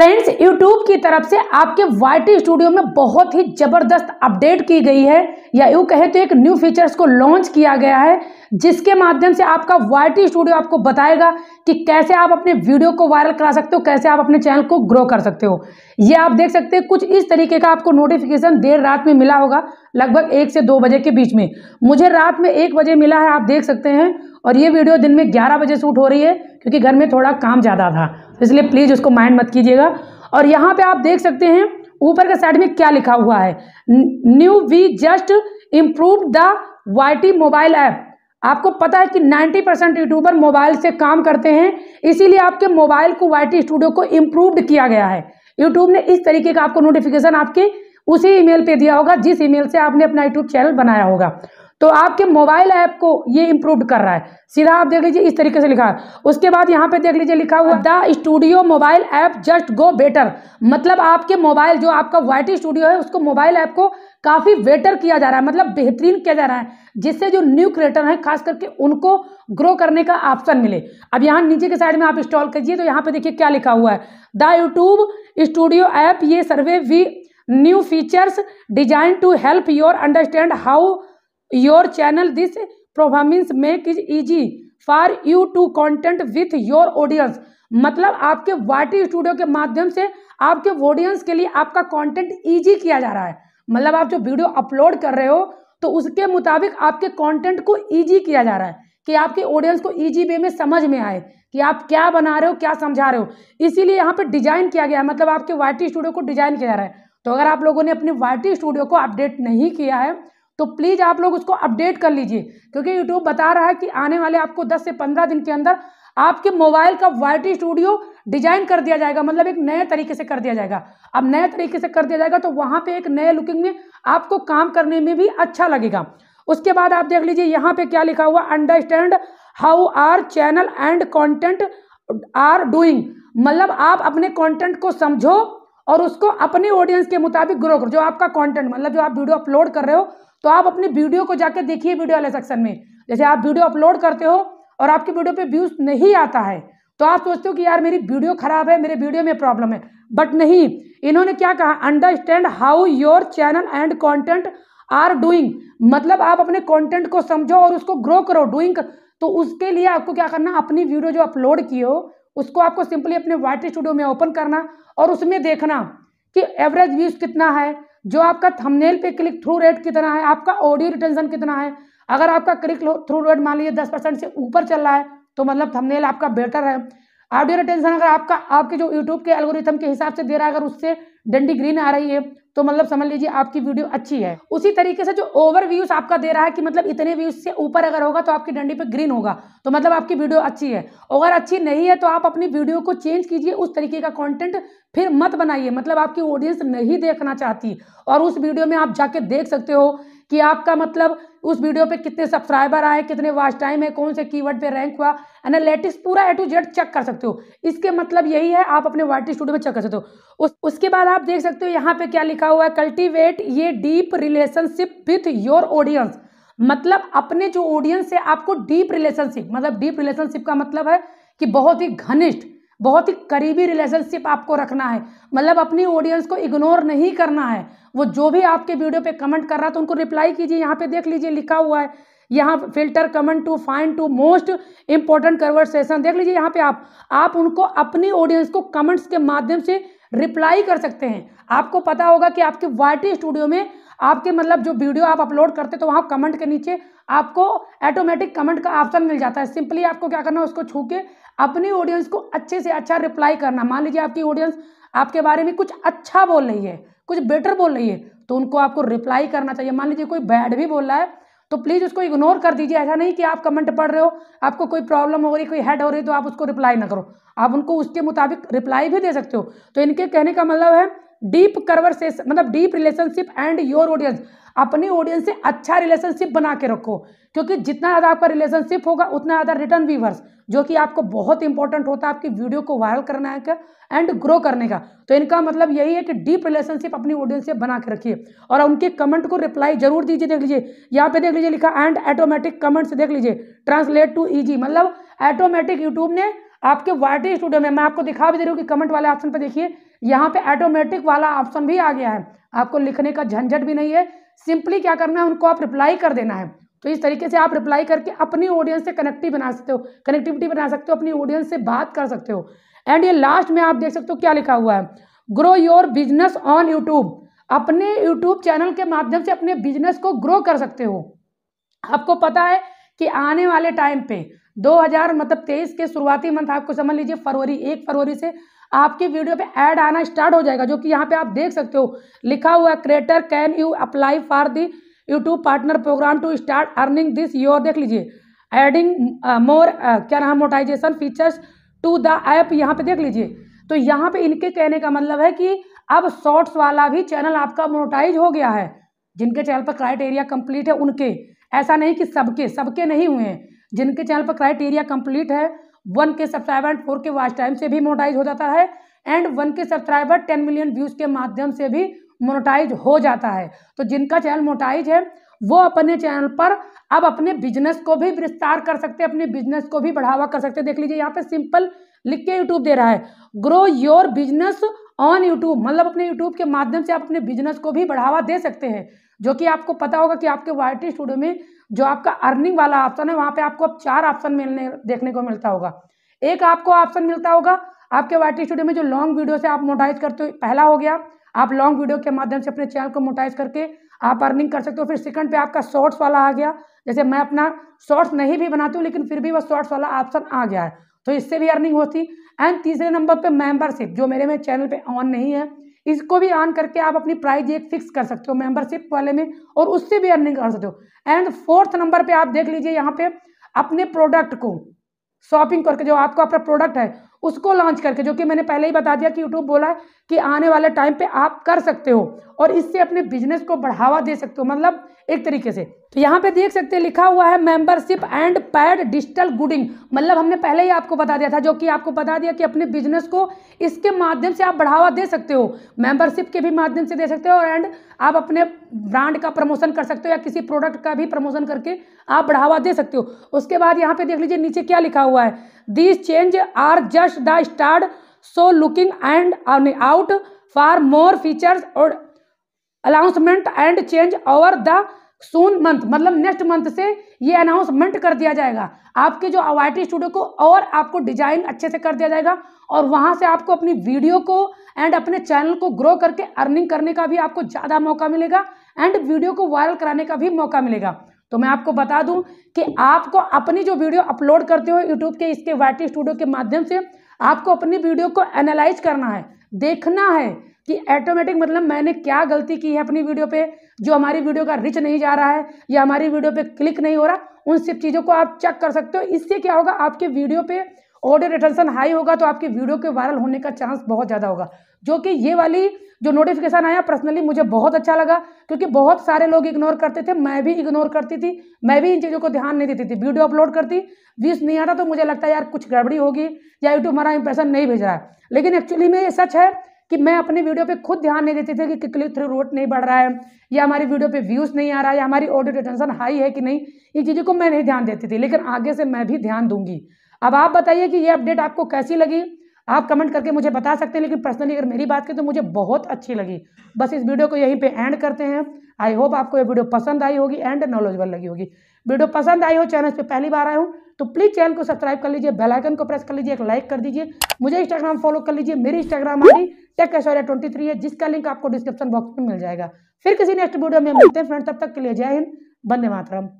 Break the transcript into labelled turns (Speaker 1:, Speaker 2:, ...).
Speaker 1: friends YouTube की तरफ से आपके वाई स्टूडियो में बहुत ही ज़बरदस्त अपडेट की गई है या यू कहे तो एक न्यू फीचर्स को लॉन्च किया गया है जिसके माध्यम से आपका वाई स्टूडियो आपको बताएगा कि कैसे आप अपने वीडियो को वायरल करा सकते हो कैसे आप अपने चैनल को ग्रो कर सकते हो ये आप देख सकते हैं कुछ इस तरीके का आपको नोटिफिकेशन देर रात में मिला होगा लगभग एक से दो बजे के बीच में मुझे रात में एक बजे मिला है आप देख सकते हैं और ये वीडियो दिन में ग्यारह बजे शूट हो रही है क्योंकि घर में थोड़ा काम ज़्यादा था तो इसलिए प्लीज़ उसको माइंड मत कीजिएगा और यहाँ पे आप देख सकते हैं ऊपर के साइड में क्या लिखा हुआ है new we just improve the Y mobile app आपको पता है कि 90 परसेंट यूट्यूबर मोबाइल से काम करते हैं इसीलिए आपके मोबाइल को वाई स्टूडियो को इम्प्रूवड किया गया है यूट्यूब ने इस तरीके का आपको नोटिफिकेशन आपके उसी ईमेल पे दिया होगा जिस ईमेल से आपने अपना यूट्यूब चैनल बनाया होगा तो आपके मोबाइल ऐप को ये इम्प्रूव कर रहा है सीधा आप देख लीजिए इस तरीके से लिखा है उसके बाद यहाँ पे देख लीजिए लिखा हुआ the studio mobile app just go better मतलब आपके मोबाइल जो आपका वाइट स्टूडियो है उसको मोबाइल ऐप को काफ़ी बेटर किया जा रहा है मतलब बेहतरीन किया जा रहा है जिससे जो न्यू क्रिएटर हैं खास करके उनको ग्रो करने का ऑप्शन मिले अब यहाँ नीचे के साइड में आप इंस्टॉल कीजिए तो यहाँ पे देखिए क्या लिखा हुआ है द यूट्यूब स्टूडियो ऐप ये survey we new features design to help your understand how your channel this performance make is easy for you to content with your audience मतलब आपके वाटी स्टूडियो के माध्यम से आपके ऑडियंस के लिए आपका कॉन्टेंट ईजी किया जा रहा है मतलब आप जो वीडियो अपलोड कर रहे हो तो उसके मुताबिक आपके कॉन्टेंट को ईजी किया जा रहा है कि आपके ऑडियंस को इजी वे में समझ में आए कि आप क्या बना रहे हो क्या समझा रहे हो इसीलिए यहाँ पर डिजाइन किया गया है मतलब आपके वाई स्टूडियो को डिजाइन किया जा रहा है तो अगर आप लोगों ने अपने वाई स्टूडियो को अपडेट नहीं किया है तो प्लीज़ आप लोग उसको अपडेट कर लीजिए क्योंकि यूट्यूब बता रहा है कि आने वाले आपको 10 से 15 दिन के अंदर आपके मोबाइल का वाइटी स्टूडियो डिजाइन कर दिया जाएगा मतलब एक नए तरीके से कर दिया जाएगा अब नए तरीके से कर दिया जाएगा तो वहाँ पे एक नए लुकिंग में आपको काम करने में भी अच्छा लगेगा उसके बाद आप देख लीजिए यहाँ पे क्या लिखा हुआ understand how our channel and content are doing मतलब आप अपने कॉन्टेंट को समझो और उसको अपने ऑडियंस के मुताबिक ग्रो करो जो आपका कंटेंट मतलब जो आप वीडियो अपलोड कर रहे हो तो आप अपनी वीडियो को जाके देखिए वीडियो वाले सेक्शन में जैसे आप वीडियो अपलोड करते हो और आपकी वीडियो पे व्यूज नहीं आता है तो आप सोचते हो कि यार मेरी वीडियो खराब है मेरे वीडियो में प्रॉब्लम है बट नहीं इन्होंने क्या कहा understand how your channel and content are doing मतलब आप अपने कॉन्टेंट को समझो और उसको ग्रो करो डूइंग तो उसके लिए आपको क्या करना अपनी वीडियो जो अपलोड की हो उसको आपको सिंपली अपने वाइट स्टूडियो में ओपन करना और उसमें देखना कि एवरेज व्यूज कितना है जो आपका थंबनेल पे क्लिक थ्रू रेट कितना है आपका ऑडियो रिटेंशन कितना है अगर आपका क्लिक थ्रू रेट मान लीजिए दस परसेंट से ऊपर चल रहा है तो मतलब थंबनेल आपका बेटर है ऑडियो रिटेंशन अगर आपका आपके जो यूट्यूब के एल्गोरिथम के हिसाब से दे रहा है अगर उससे डंडी ग्रीन आ रही है तो मतलब समझ लीजिए आपकी वीडियो अच्छी है उसी तरीके से जो ओवर व्यूज आपका दे रहा है कि मतलब इतने व्यूज से ऊपर अगर होगा तो आपकी डंडी पे ग्रीन होगा तो मतलब आपकी वीडियो अच्छी है अगर अच्छी नहीं है तो आप अपनी वीडियो को चेंज कीजिए उस तरीके का कंटेंट फिर मत बनाइए मतलब आपकी ऑडियंस नहीं देखना चाहती और उस वीडियो में आप जाके देख सकते हो कि आपका मतलब उस वीडियो पे कितने सब्सक्राइबर आए कितने वॉच टाइम है कौन से कीवर्ड पे रैंक हुआ एनालिटिक्स पूरा ए टू जेड चेक कर सकते हो इसके मतलब यही है आप अपने वाइट स्टूडियो में चेक कर सकते हो उस, उसके बाद आप देख सकते हो यहाँ पे क्या लिखा हुआ है कल्टिवेट ये deep relationship with your audience मतलब अपने जो ऑडियंस है आपको डीप रिलेशनशिप मतलब डीप रिलेशनशिप का मतलब है कि बहुत ही घनिष्ठ बहुत ही करीबी रिलेशनशिप आपको रखना है मतलब अपनी ऑडियंस को इग्नोर नहीं करना है वो जो भी आपके वीडियो पे कमेंट कर रहा है तो उनको रिप्लाई कीजिए यहाँ पे देख लीजिए लिखा हुआ है यहाँ filter comment to find to most important conversation देख लीजिए यहाँ पे आप आप उनको अपनी ऑडियंस को कमेंट्स के माध्यम से रिप्लाई कर सकते हैं आपको पता होगा कि आपके वाई स्टूडियो में आपके मतलब जो वीडियो आप अपलोड करते तो वहाँ कमेंट के नीचे आपको ऑटोमेटिक कमेंट का ऑप्शन मिल जाता है सिंपली आपको क्या करना है उसको छू के अपनी ऑडियंस को अच्छे से अच्छा रिप्लाई करना मान लीजिए आपकी ऑडियंस आपके बारे में कुछ अच्छा बोल रही है कुछ बेटर बोल रही है तो उनको आपको रिप्लाई करना चाहिए मान लीजिए कोई बैड भी बोल रहा है तो प्लीज़ उसको इग्नोर कर दीजिए ऐसा नहीं कि आप कमेंट पढ़ रहे हो आपको कोई प्रॉब्लम हो रही कोई हेड हो रही तो आप उसको रिप्लाई ना करो आप उनको उसके मुताबिक रिप्लाई भी दे सकते हो तो इनके कहने का मतलब है डीप कन्वर्सेशन मतलब deep relationship and your audience अपनी ऑडियंस से अच्छा रिलेशनशिप बना के रखो क्योंकि जितना ज़्यादा आपका रिलेशनशिप होगा उतना ज़्यादा रिटर्न व्यूवर्स जो कि आपको बहुत इंपॉर्टेंट होता है आपकी वीडियो को वायरल करने का एंड ग्रो करने का तो इनका मतलब यही है कि डीप रिलेशनशिप अपनी ऑडियंस से बना के रखिए और उनके कमेंट को रिप्लाई जरूर दीजिए देख लीजिए यहाँ पे देख लीजिए लिखा एंड ऑटोमेटिक कमेंट्स देख लीजिए ट्रांसलेट टू ईजी मतलब ऑटोमेटिक यूट्यूब ने आपके वाइटी स्टूडियो में मैं आपको दिखा भी दे रही हूँ कि कमेंट वाले ऑप्शन पर देखिए यहाँ पे ऑटोमेटिक वाला ऑप्शन भी आ गया है आपको लिखने का झंझट भी नहीं है सिंपली क्या करना है उनको आप रिप्लाई कर देना है तो इस तरीके से आप रिप्लाई करके अपनी ऑडियंस से कनेक्टिव बना सकते हो कनेक्टिविटी बना सकते हो अपनी ऑडियंस से बात कर सकते हो एंड ये लास्ट में आप देख सकते हो क्या लिखा हुआ है grow your business on YouTube अपने यूट्यूब चैनल के माध्यम से अपने बिजनेस को ग्रो कर सकते हो आपको पता है कि आने वाले टाइम पे 2000 मतलब 23 के शुरुआती मंथ आपको समझ लीजिए फरवरी एक फरवरी से आपके वीडियो पे ऐड आना स्टार्ट हो जाएगा जो कि यहाँ पे आप देख सकते हो लिखा हुआ creator can you apply for the YouTube partner programme to start earning this your देख लीजिए एडिंग मोर uh, uh, क्या नाम monetization features to the app यहाँ पे देख लीजिए तो यहाँ पे इनके कहने का मतलब है कि अब शॉर्ट्स वाला भी चैनल आपका मोनोटाइज हो गया है जिनके चैनल पर क्राइटेरिया कंप्लीट है उनके ऐसा नहीं कि सबके सबके नहीं हुए हैं जिनके चैनल पर क्राइटेरिया कंप्लीट है one K subscriber and four K watch time से भी मोनोटाइज हो जाता है and one K subscriber ten million views के माध्यम से भी मोनोटाइज हो जाता है तो जिनका चैनल मोनोटाइज है वो अपने चैनल पर अब अपने बिजनेस को भी विस्तार कर सकते हैं अपने बिजनेस को भी बढ़ावा कर सकते हैं देख लीजिए यहाँ पे सिंपल लिख के यूट्यूब दे रहा है grow your business on YouTube मतलब अपने यूट्यूब के माध्यम से आप अपने बिजनेस को भी बढ़ावा दे सकते हैं जो कि आपको पता होगा कि आपके वाई स्टूडियो में जो आपका अर्निंग वाला ऑप्शन है वहाँ पे आपको अब चार ऑप्शन मिलने देखने को मिलता होगा एक आपको ऑप्शन मिलता होगा आपके वाई स्टूडियो में जो लॉन्ग वीडियो से आप मोटाइज करते हो पहला हो गया आप लॉन्ग वीडियो के माध्यम से अपने चैनल को मोटाइज करके आप अर्निंग कर सकते हो फिर सेकंड पे आपका शॉर्ट्स वाला आ गया जैसे मैं अपना शॉर्ट्स नहीं भी बनाती हूँ लेकिन फिर भी वह शॉर्ट्स वाला ऑप्शन आ गया है तो इससे भी अर्निंग होती एंड तीसरे नंबर पे मेंबरशिप जो मेरे में चैनल पे ऑन नहीं है इसको भी ऑन करके आप अपनी प्राइस एक फिक्स कर सकते हो मेंबरशिप वाले में और उससे भी अर्निंग कर सकते हो एंड फोर्थ नंबर पे आप देख लीजिए यहाँ पे अपने प्रोडक्ट को शॉपिंग करके जो आपका अपना प्रोडक्ट है उसको लॉन्च करके जो कि मैंने पहले ही बता दिया कि यूट्यूब बोला है कि आने वाले टाइम पे आप कर सकते हो और इससे अपने बिजनेस को बढ़ावा दे सकते हो मतलब एक तरीके से तो यहाँ पे देख सकते हैं लिखा हुआ है membership and paid digital goods मतलब हमने पहले ही आपको बता दिया था जो कि आपको बता दिया कि अपने बिजनेस को इसके माध्यम से आप बढ़ावा दे सकते हो मेंबरशिप के भी माध्यम से दे सकते हो एंड आप अपने ब्रांड का प्रमोशन कर सकते हो या किसी प्रोडक्ट का भी प्रमोशन करके आप बढ़ावा दे सकते हो उसके बाद यहाँ पे देख लीजिए नीचे क्या लिखा हुआ है this change are just the start so looking and out for more features और announcement and change over the soon month मतलब नेक्स्ट मंथ से ये अनाउंसमेंट कर दिया जाएगा आपके जो अवाइटी स्टूडियो को और आपको डिजाइन अच्छे से कर दिया जाएगा और वहां से आपको अपनी वीडियो को एंड अपने चैनल को ग्रो करके अर्निंग करने का भी आपको ज़्यादा मौका मिलेगा एंड वीडियो को वायरल कराने का भी मौका मिलेगा तो मैं आपको बता दूं कि आपको अपनी जो वीडियो अपलोड करते हो यूट्यूब के इसके वाई स्टूडियो के माध्यम से आपको अपनी वीडियो को एनालाइज करना है देखना है कि ऑटोमेटिक मतलब मैंने क्या गलती की है अपनी वीडियो पे जो हमारी वीडियो का रिच नहीं जा रहा है या हमारी वीडियो पे क्लिक नहीं हो रहा उन सब चीज़ों को आप चेक कर सकते हो इससे क्या होगा आपके वीडियो पे ऑडियो रिटेंशन हाई होगा तो आपकी वीडियो के वायरल होने का चांस बहुत ज़्यादा होगा जो कि ये वाली जो नोटिफिकेशन आया पर्सनली मुझे बहुत अच्छा लगा क्योंकि बहुत सारे लोग इग्नोर करते थे मैं भी इग्नोर करती थी मैं भी इन चीज़ों को ध्यान नहीं देती थी वीडियो अपलोड करती व्यूज़ नहीं आता तो मुझे लगता है यार कुछ गड़बड़ी होगी या यूट्यूब हमारा इंप्रेशन नहीं भेज रहा है लेकिन एक्चुअली में ये सच है कि मैं अपनी वीडियो पे खुद ध्यान नहीं देती थी कि क्लिक थ्रू रोट नहीं बढ़ रहा है या हमारी वीडियो पर व्यूज़ नहीं आ रहा है या हमारी ऑडियो रिटेंशन हाई है कि नहीं इन चीज़ों को मैं नहीं ध्यान देती थी लेकिन आगे से मैं भी ध्यान दूंगी अब आप बताइए कि ये अपडेट आपको कैसी लगी आप कमेंट करके मुझे बता सकते हैं लेकिन पर्सनली अगर मेरी बात करें तो मुझे बहुत अच्छी लगी बस इस वीडियो को यहीं पे एंड करते हैं आई होप आपको ये वीडियो पसंद आई होगी एंड नॉलेजबल लगी होगी वीडियो पसंद आई हो चैनल पे पहली बार आए हो तो प्लीज़ चैनल को सब्सक्राइब कर लीजिए बेल आइकन को प्रेस कर लीजिए एक लाइक कर दीजिए मुझे इंस्टाग्राम फॉलो कर लीजिए मेरी इंस्टाग्राम आई टेक एसोरिया ट्वेंटी थ्री है जिसका लिंक आपको डिस्क्रिप्शन बॉक्स में मिल जाएगा फिर किसी नेक्स्ट वीडियो में मिलते हैं फ्रेंड तब तक के लिए जय हिंद बंदे मातरम